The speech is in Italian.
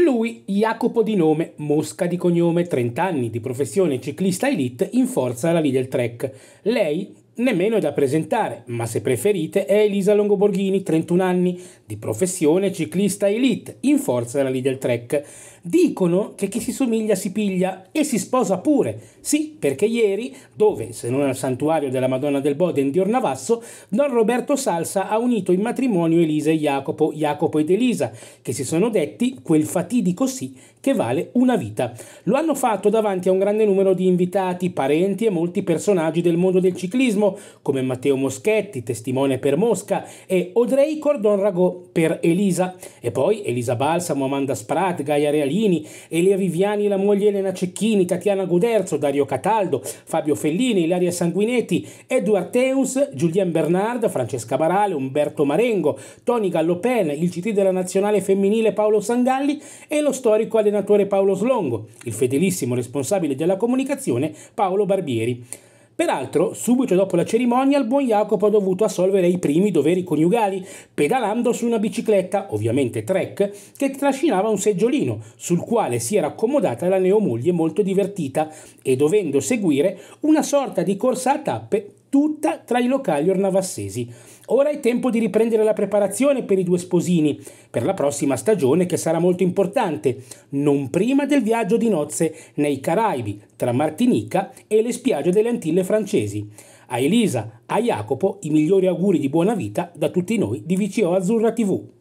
Lui, Jacopo di nome, Mosca di cognome, 30 anni, di professione ciclista elite in forza alla Lidl Trek. Lei, Nemmeno è da presentare, ma se preferite è Elisa Longoborghini, 31 anni, di professione ciclista elite, in forza della Lidl Trek. Dicono che chi si somiglia si piglia e si sposa pure. Sì, perché ieri, dove, se non al santuario della Madonna del Boden di Ornavasso, Don Roberto Salsa ha unito in matrimonio Elisa e Jacopo, Jacopo ed Elisa, che si sono detti quel fatidico sì che vale una vita. Lo hanno fatto davanti a un grande numero di invitati, parenti e molti personaggi del mondo del ciclismo giornalismo come Matteo Moschetti, testimone per Mosca, e Audrey Cordon Rago per Elisa, e poi Elisa Balsamo, Amanda Sprat, Gaia Realini, Elia Viviani, la moglie Elena Cecchini, Tatiana Guderzo, Dario Cataldo, Fabio Fellini, Ilaria Sanguinetti, Edward Teus, Julien Bernard, Francesca Barale, Umberto Marengo, Tony Gallopen, il CT della Nazionale Femminile Paolo Sangalli e lo storico allenatore Paolo Slongo, il fedelissimo responsabile della comunicazione Paolo Barbieri. Peraltro, subito dopo la cerimonia, il buon Jacopo ha dovuto assolvere i primi doveri coniugali, pedalando su una bicicletta, ovviamente trek, che trascinava un seggiolino, sul quale si era accomodata la neomoglie molto divertita, e dovendo seguire una sorta di corsa a tappe tutta tra i locali ornavassesi. Ora è tempo di riprendere la preparazione per i due sposini, per la prossima stagione che sarà molto importante, non prima del viaggio di nozze nei Caraibi, tra Martinica e le spiagge delle Antille francesi. A Elisa, a Jacopo, i migliori auguri di buona vita da tutti noi di VCO Azzurra TV.